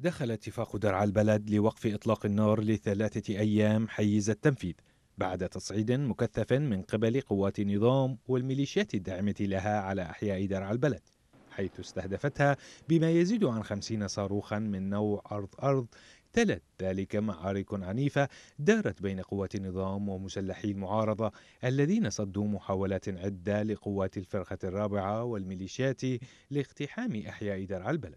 دخل اتفاق درعا البلد لوقف إطلاق النار لثلاثة أيام حيز التنفيذ بعد تصعيد مكثف من قبل قوات النظام والميليشيات الداعمة لها على أحياء درعا البلد حيث استهدفتها بما يزيد عن خمسين صاروخا من نوع أرض أرض تلت ذلك معارك عنيفة دارت بين قوات النظام ومسلحي المعارضة الذين صدوا محاولات عدة لقوات الفرقة الرابعة والميليشيات لاقتحام أحياء درعا البلد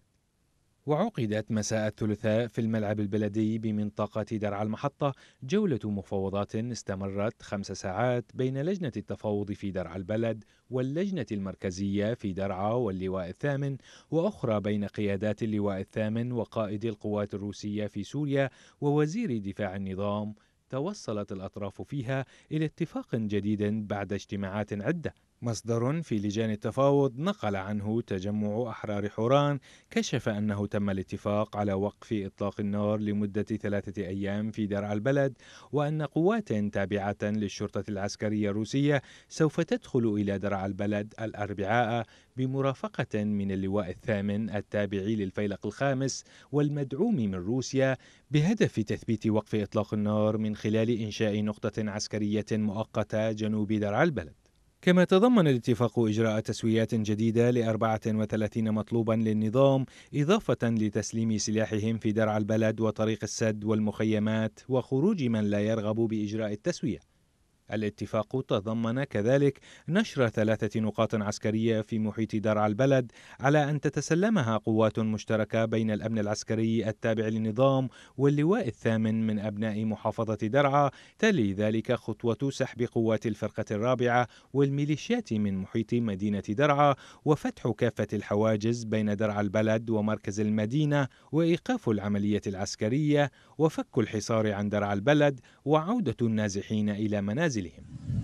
وعقدت مساء الثلاثاء في الملعب البلدي بمنطقة درعا المحطة جولة مفاوضات استمرت خمس ساعات بين لجنة التفاوض في درعا البلد واللجنة المركزية في درعا واللواء الثامن وأخرى بين قيادات اللواء الثامن وقائد القوات الروسية في سوريا ووزير دفاع النظام توصلت الأطراف فيها إلى اتفاق جديد بعد اجتماعات عدة مصدر في لجان التفاوض نقل عنه تجمع أحرار حوران كشف أنه تم الاتفاق على وقف إطلاق النار لمدة ثلاثة أيام في درع البلد وأن قوات تابعة للشرطة العسكرية الروسية سوف تدخل إلى درع البلد الأربعاء بمرافقة من اللواء الثامن التابع للفيلق الخامس والمدعوم من روسيا بهدف تثبيت وقف إطلاق النار من خلال إنشاء نقطة عسكرية مؤقتة جنوب درع البلد كما تضمن الاتفاق إجراء تسويات جديدة ل 34 مطلوبا للنظام إضافة لتسليم سلاحهم في درع البلد وطريق السد والمخيمات وخروج من لا يرغب بإجراء التسوية الاتفاق تضمن كذلك نشر ثلاثة نقاط عسكرية في محيط درعا البلد على أن تتسلمها قوات مشتركة بين الأمن العسكري التابع للنظام واللواء الثامن من أبناء محافظة درعا تلي ذلك خطوة سحب قوات الفرقة الرابعة والميليشيات من محيط مدينة درعا وفتح كافة الحواجز بين درعا البلد ومركز المدينة وإيقاف العملية العسكرية وفك الحصار عن درعا البلد وعودة النازحين إلى منازل منزلهم